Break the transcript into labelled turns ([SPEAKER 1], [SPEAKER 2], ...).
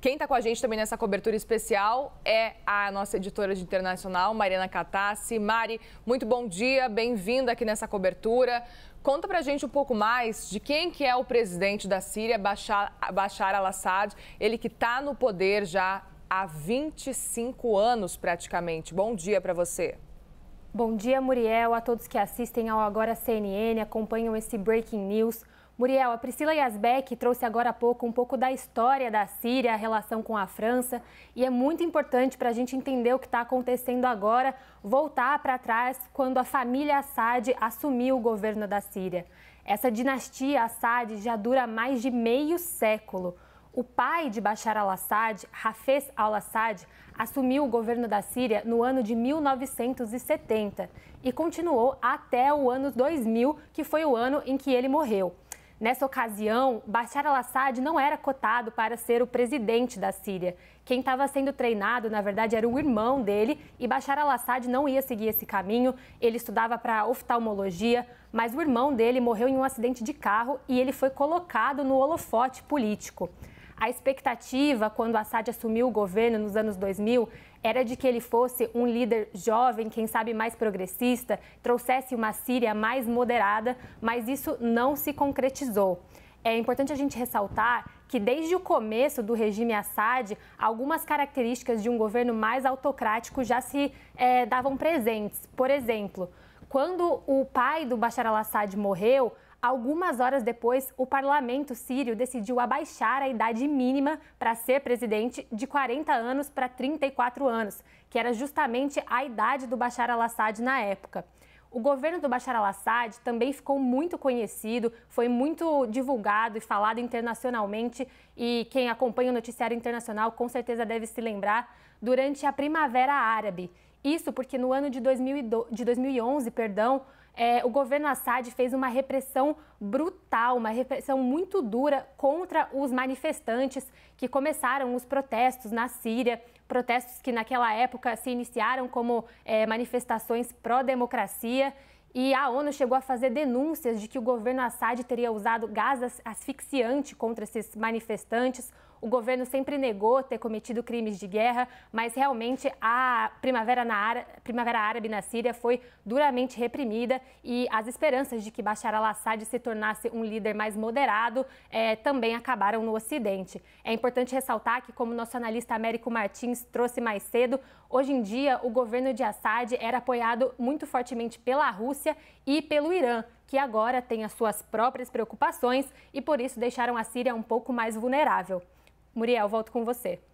[SPEAKER 1] Quem está com a gente também nessa cobertura especial é a nossa editora de internacional, Mariana Catassi. Mari, muito bom dia, bem-vinda aqui nessa cobertura. Conta pra gente um pouco mais de quem que é o presidente da Síria, Bashar, Bashar al-Assad, ele que está no poder já há 25 anos praticamente. Bom dia para você.
[SPEAKER 2] Bom dia, Muriel, a todos que assistem ao Agora CNN, acompanham esse Breaking News. Muriel, a Priscila Yasbeck trouxe agora há pouco um pouco da história da Síria, a relação com a França, e é muito importante para a gente entender o que está acontecendo agora, voltar para trás quando a família Assad assumiu o governo da Síria. Essa dinastia Assad já dura mais de meio século. O pai de Bashar al-Assad, Hafez al-Assad, assumiu o governo da Síria no ano de 1970 e continuou até o ano 2000, que foi o ano em que ele morreu. Nessa ocasião, Bashar al-Assad não era cotado para ser o presidente da Síria. Quem estava sendo treinado, na verdade, era o irmão dele e Bashar al-Assad não ia seguir esse caminho. Ele estudava para oftalmologia, mas o irmão dele morreu em um acidente de carro e ele foi colocado no holofote político. A expectativa, quando Assad assumiu o governo nos anos 2000, era de que ele fosse um líder jovem, quem sabe mais progressista, trouxesse uma Síria mais moderada, mas isso não se concretizou. É importante a gente ressaltar que desde o começo do regime Assad, algumas características de um governo mais autocrático já se é, davam presentes. Por exemplo, quando o pai do Bashar al-Assad morreu, Algumas horas depois, o parlamento sírio decidiu abaixar a idade mínima para ser presidente de 40 anos para 34 anos, que era justamente a idade do Bashar al-Assad na época. O governo do Bashar al-Assad também ficou muito conhecido, foi muito divulgado e falado internacionalmente. E quem acompanha o noticiário internacional com certeza deve se lembrar durante a Primavera Árabe. Isso porque no ano de, 2000, de 2011, perdão, é, o governo Assad fez uma repressão brutal, uma repressão muito dura contra os manifestantes que começaram os protestos na Síria, protestos que naquela época se iniciaram como é, manifestações pró-democracia e a ONU chegou a fazer denúncias de que o governo Assad teria usado gás asfixiante contra esses manifestantes. O governo sempre negou ter cometido crimes de guerra, mas realmente a Primavera, na Primavera Árabe na Síria foi duramente reprimida e as esperanças de que Bashar al-Assad se tornasse um líder mais moderado eh, também acabaram no Ocidente. É importante ressaltar que, como nosso analista Américo Martins trouxe mais cedo, hoje em dia o governo de Assad era apoiado muito fortemente pela Rússia Rússia e pelo Irã, que agora tem as suas próprias preocupações e por isso deixaram a Síria um pouco mais vulnerável. Muriel, volto com você.